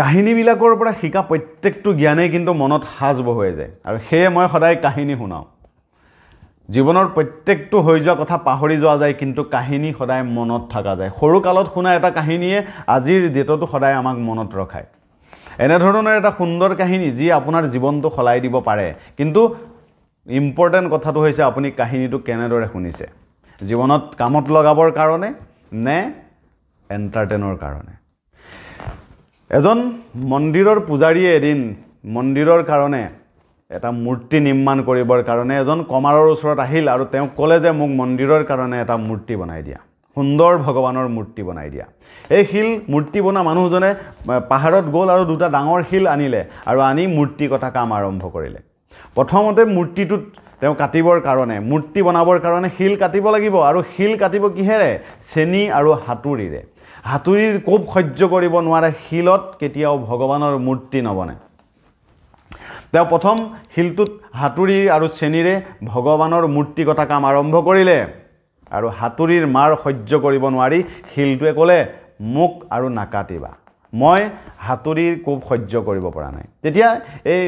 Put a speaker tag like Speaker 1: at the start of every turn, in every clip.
Speaker 1: কাহিনীবিলাকৰ পৰা শিকা প্ৰত্যেকটো জ্ঞানেই কিন্তু মনত সাজ বহুৱাই যায় আৰু সেয়ে মই সদায় কাহিনী শুনাওঁ জীৱনৰ প্ৰত্যেকটো হৈ যোৱা কথা পাহৰি যোৱা যায় কিন্তু কাহিনী সদায় মনত থকা যায় সৰুকালত শুনা এটা কাহিনীয়ে আজিৰ ডেটতো সদায় আমাক মনত ৰখায় এনেধৰণৰ এটা সুন্দৰ কাহিনী যি আপোনাৰ জীৱনটো সলাই দিব পাৰে কিন্তু ইম্পৰ্টেণ্ট কথাটো হৈছে আপুনি কাহিনীটো কেনেদৰে শুনিছে জীৱনত কামত লগাবৰ কাৰণে নে এণ্টাৰটেইনৰ কাৰণে এজন মন্দিৰৰ পূজাৰীয়ে এদিন মন্দিৰৰ কাৰণে এটা মূৰ্তি নিৰ্মাণ কৰিবৰ কাৰণে এজন কমাৰৰ ওচৰত আহিল আৰু তেওঁ ক'লে যে মোক মন্দিৰৰ কাৰণে এটা মূৰ্তি বনাই দিয়া সুন্দৰ ভগৱানৰ মূৰ্তি বনাই দিয়া এই শিল মূৰ্তি বনোৱা মানুহজনে পাহাৰত গ'ল আৰু দুটা ডাঙৰ শিল আনিলে আৰু আনি মূৰ্তি কটা কাম আৰম্ভ কৰিলে প্ৰথমতে মূৰ্তিটোত তেওঁ কাটিবৰ কাৰণে মূৰ্তি বনাবৰ কাৰণে শিল কাটিব লাগিব আৰু শিল কাটিব কিহেৰে চেনি আৰু হাতুৰিৰে হাতুৰীৰ কোপ সহ্য কৰিব নোৱাৰে শিলত কেতিয়াও ভগৱানৰ মূৰ্তি নবনে তেওঁ প্ৰথম শিলটোত হাতুৰি আৰু চেনীৰে ভগৱানৰ মূৰ্তি কটা কাম আৰম্ভ কৰিলে আৰু হাতুৰিৰ মাৰ সহ্য কৰিব নোৱাৰি শিলটোৱে ক'লে মোক আৰু নাকাটিবা মই হাতুৰীৰ কোপ সহ্য কৰিব পৰা নাই তেতিয়া এই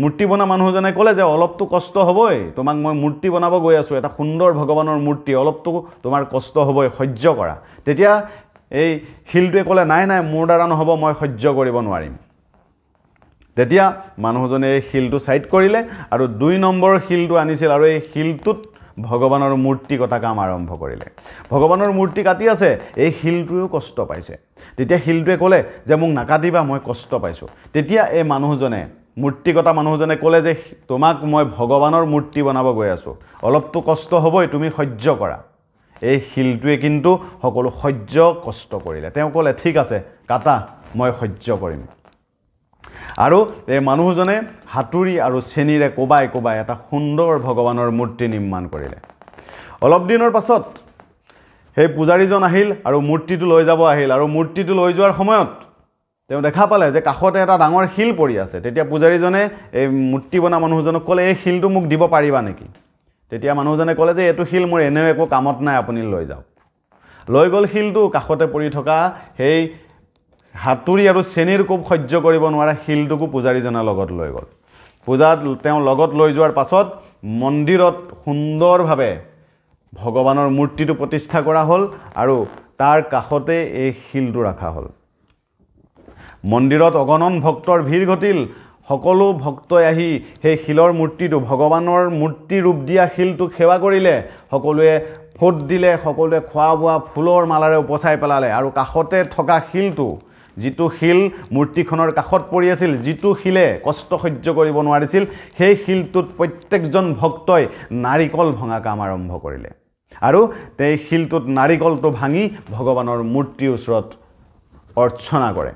Speaker 1: মূৰ্তি বনা মানুহজনে ক'লে যে অলপতো কষ্ট হ'বই তোমাক মই মূৰ্তি বনাব গৈ আছোঁ এটা সুন্দৰ ভগৱানৰ মূৰ্তি অলপতো তোমাৰ কষ্ট হ'বই সহ্য কৰা তেতিয়া এই শিলটোৱে ক'লে নাই নাই মোৰ দ্বাৰা নহ'ব মই সহ্য কৰিব নোৱাৰিম তেতিয়া মানুহজনে এই শিলটো ছাইড কৰিলে আৰু দুই নম্বৰ শিলটো আনিছিল আৰু এই শিলটোত ভগৱানৰ মূৰ্তি কটা কাম আৰম্ভ কৰিলে ভগৱানৰ মূৰ্তি কাটি আছে এই শিলটোৱেও কষ্ট পাইছে তেতিয়া শিলটোৱে ক'লে যে মোক নাকাটিবা মই কষ্ট পাইছোঁ তেতিয়া এই মানুহজনে মূৰ্তি কটা মানুহজনে ক'লে যে তোমাক মই ভগৱানৰ মূৰ্তি বনাব গৈ আছোঁ অলপতো কষ্ট হ'বই তুমি সহ্য কৰা এই শিলটোৱে কিন্তু সকলো সহ্য কষ্ট কৰিলে তেওঁ ক'লে ঠিক আছে কাটা মই সহ্য কৰিম আৰু এই মানুহজনে সাঁতুৰি আৰু চেনিৰে কোবাই কোবাই এটা সুন্দৰ ভগৱানৰ মূৰ্তি নিৰ্মাণ কৰিলে অলপ দিনৰ পাছত সেই পূজাৰীজন আহিল আৰু মূৰ্তিটো লৈ যাব আহিল আৰু মূৰ্তিটো লৈ যোৱাৰ সময়ত তেওঁ দেখা পালে যে কাষতে এটা ডাঙৰ শিল পৰি আছে তেতিয়া পূজাৰীজনে এই মূৰ্তি বনা মানুহজনক ক'লে এই শিলটো মোক দিব পাৰিবা নেকি তেতিয়া মানুহজনে ক'লে যে এইটো শিল মোৰ এনেও একো কামত নাই আপুনি লৈ যাওক লৈ গ'ল শিলটো কাষতে পৰি থকা সেই হাতুৰি আৰু চেনীৰ কোব সহ্য কৰিব নোৱাৰা শিলটোকো পূজাৰীজনে লগত লৈ গ'ল পূজাত তেওঁ লগত লৈ যোৱাৰ পাছত মন্দিৰত সুন্দৰভাৱে ভগৱানৰ মূৰ্তিটো প্ৰতিষ্ঠা কৰা হ'ল আৰু তাৰ কাষতে এই শিলটো ৰখা হ'ল মন্দিৰত অগণন ভক্তৰ ভিৰ ঘটিল সকলো ভক্তই আহি সেই শিলৰ মূৰ্তিটো ভগৱানৰ মূৰ্তি ৰূপ দিয়া শিলটোক সেৱা কৰিলে সকলোৱে ফোট দিলে সকলোৱে খোৱা বোৱা ফুলৰ মালাৰে উপচাই পেলালে আৰু কাষতে থকা শিলটো যিটো শিল মূৰ্তিখনৰ কাষত পৰি আছিল যিটো শিলে কষ্ট সহ্য কৰিব নোৱাৰিছিল সেই শিলটোত প্ৰত্যেকজন ভক্তই নাৰিকল ভঙা কাম আৰম্ভ কৰিলে আৰু সেই শিলটোত নাৰিকলটো ভাঙি ভগৱানৰ মূৰ্তিৰ ওচৰত অৰ্চনা কৰে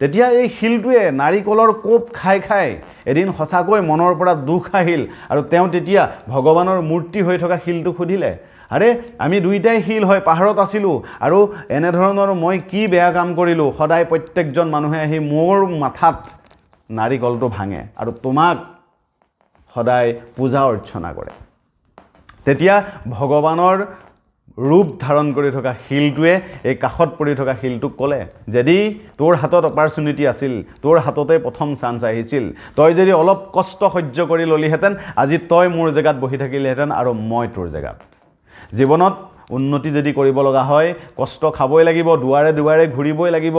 Speaker 1: তেতিয়া এই শিলটোৱে নাৰিকলৰ কোপ খাই খাই এদিন সঁচাকৈ মনৰ পৰা দুখ আহিল আৰু তেওঁ তেতিয়া ভগৱানৰ মূৰ্তি হৈ থকা শিলটো সুধিলে আৰে আমি দুয়োটাই শিল হয় পাহাৰত আছিলোঁ আৰু এনেধৰণৰ মই কি বেয়া কাম কৰিলোঁ সদায় প্ৰত্যেকজন মানুহে আহি মোৰ মাথাত নাৰিকলটো ভাঙে আৰু তোমাক সদায় পূজা অৰ্চনা কৰে তেতিয়া ভগৱানৰ ৰূপ ধাৰণ কৰি থকা শিলটোৱে এই কাষত পৰি থকা শিলটোক ক'লে যদি তোৰ হাতত অপৰচুনিটি আছিল তোৰ হাততে প্ৰথম চান্স আহিছিল তই যদি অলপ কষ্ট সহ্য কৰি ল'লিহেঁতেন আজি তই মোৰ জেগাত বহি থাকিলিহেঁতেন আৰু মই তোৰ জেগাত জীৱনত উন্নতি যদি কৰিব লগা হয় কষ্ট খাবই লাগিব দুৱাৰে দুৱাৰে ঘূৰিবই লাগিব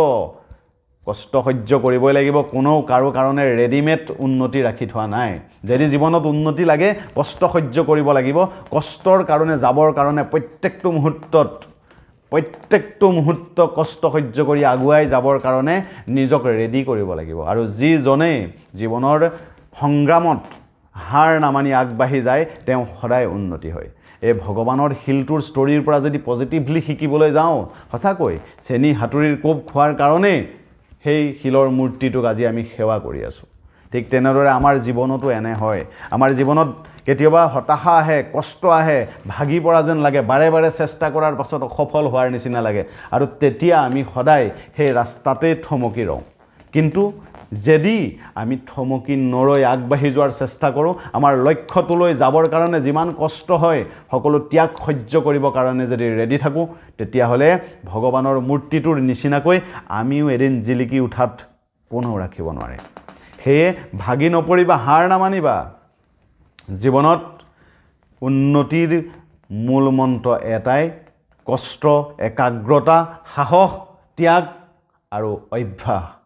Speaker 1: কষ্ট সহ্য কৰিবই লাগিব কোনো কাৰো কাৰণে ৰেডিমেড উন্নতি ৰাখি থোৱা নাই যদি জীৱনত উন্নতি লাগে কষ্ট সহ্য কৰিব লাগিব কষ্টৰ কাৰণে যাবৰ কাৰণে প্ৰত্যেকটো মুহূৰ্তত প্ৰত্যেকটো মুহূৰ্ত কষ্ট সহ্য কৰি আগুৱাই যাবৰ কাৰণে নিজক ৰেডি কৰিব লাগিব আৰু যিজনে জীৱনৰ সংগ্ৰামত হাৰ নামানি আগবাঢ়ি যায় তেওঁ সদায় উন্নতি হয় এই ভগৱানৰ শিলটোৰ ষ্টৰীৰ পৰা যদি পজিটিভলি শিকিবলৈ যাওঁ সঁচাকৈ চেনী হাতুৰীৰ কোপ খোৱাৰ কাৰণেই সেই শিলৰ মূৰ্তিটোক আজি আমি সেৱা কৰি আছোঁ ঠিক তেনেদৰে আমাৰ জীৱনতো এনে হয় আমাৰ জীৱনত কেতিয়াবা হতাশা আহে কষ্ট আহে ভাগি পৰা যেন লাগে বাৰে বাৰে চেষ্টা কৰাৰ পাছত সফল হোৱাৰ নিচিনা লাগে আৰু তেতিয়া আমি সদায় সেই ৰাস্তাতেই থমকি ৰওঁ কিন্তু যদি আমি থমকি নৰৈ আগবাঢ়ি যোৱাৰ চেষ্টা কৰোঁ আমাৰ লক্ষ্যটোলৈ যাবৰ কাৰণে যিমান কষ্ট হয় সকলো ত্যাগ সহ্য কৰিবৰ কাৰণে যদি ৰেডি থাকোঁ তেতিয়াহ'লে ভগৱানৰ মূৰ্তিটোৰ নিচিনাকৈ আমিও এদিন জিলিকি উঠাত কোনো ৰাখিব নোৱাৰে সেয়ে ভাগি নপৰিবা হাৰ নামানিবা জীৱনত উন্নতিৰ মূল মন্ত্ৰ এটাই কষ্ট একাগ্ৰতা সাহস ত্যাগ আৰু অভ্যাস